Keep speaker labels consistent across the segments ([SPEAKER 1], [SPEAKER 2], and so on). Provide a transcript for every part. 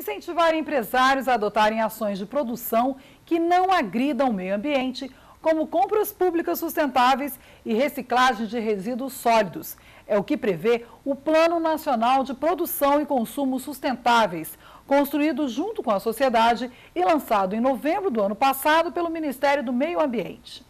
[SPEAKER 1] incentivar empresários a adotarem ações de produção que não agridam o meio ambiente, como compras públicas sustentáveis e reciclagem de resíduos sólidos. É o que prevê o Plano Nacional de Produção e Consumo Sustentáveis, construído junto com a sociedade e lançado em novembro do ano passado pelo Ministério
[SPEAKER 2] do Meio Ambiente.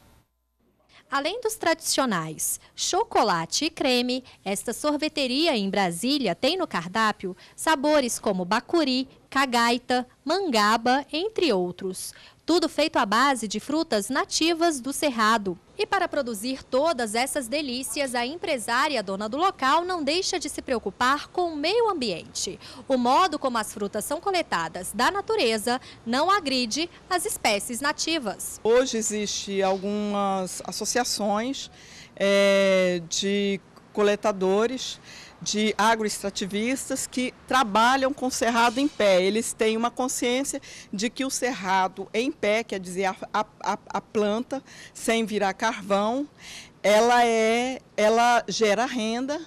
[SPEAKER 2] Além dos tradicionais chocolate e creme, esta sorveteria em Brasília tem no cardápio sabores como bacuri, cagaita, mangaba, entre outros. Tudo feito à base de frutas nativas do Cerrado. E para produzir todas essas delícias, a empresária dona do local não deixa de se preocupar com o meio ambiente. O modo como as frutas são coletadas da natureza não agride as espécies nativas.
[SPEAKER 3] Hoje existem algumas associações é, de coletadores, de agroextrativistas que trabalham com cerrado em pé. Eles têm uma consciência de que o cerrado em pé, quer dizer, a, a, a planta sem virar carvão, ela é, ela gera renda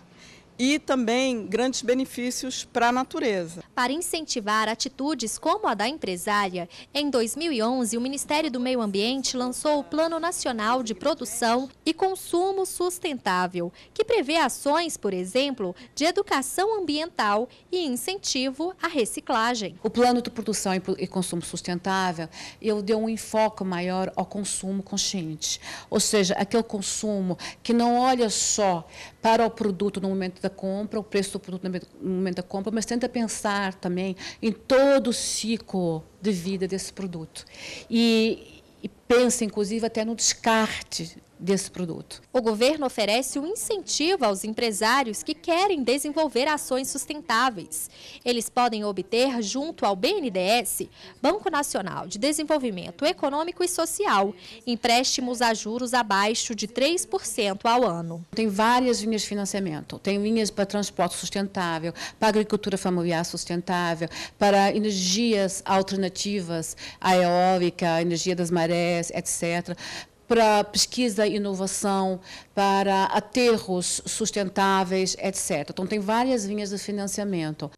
[SPEAKER 3] e também grandes benefícios para a natureza.
[SPEAKER 2] Para incentivar atitudes como a da empresária, em 2011 o Ministério do Meio Ambiente lançou o Plano Nacional de Produção e Consumo Sustentável, que prevê ações, por exemplo, de educação ambiental e incentivo à
[SPEAKER 4] reciclagem. O Plano de Produção e Consumo Sustentável, eu deu um enfoque maior ao consumo consciente, ou seja, aquele consumo que não olha só para o produto no momento da compra, o preço do produto no momento da compra, mas tenta pensar também em todo o ciclo de vida desse produto. E, e pensa, inclusive, até no descarte desse produto.
[SPEAKER 2] O governo oferece um incentivo aos empresários que querem desenvolver ações sustentáveis. Eles podem obter, junto ao BNDES, Banco Nacional de Desenvolvimento Econômico e Social, empréstimos a juros abaixo de 3% ao ano. Tem várias linhas
[SPEAKER 4] de financiamento. Tem linhas para transporte sustentável, para agricultura familiar sustentável, para energias alternativas, a eólica, a energia das marés, etc para pesquisa e inovação, para aterros sustentáveis, etc. Então, tem várias linhas de financiamento.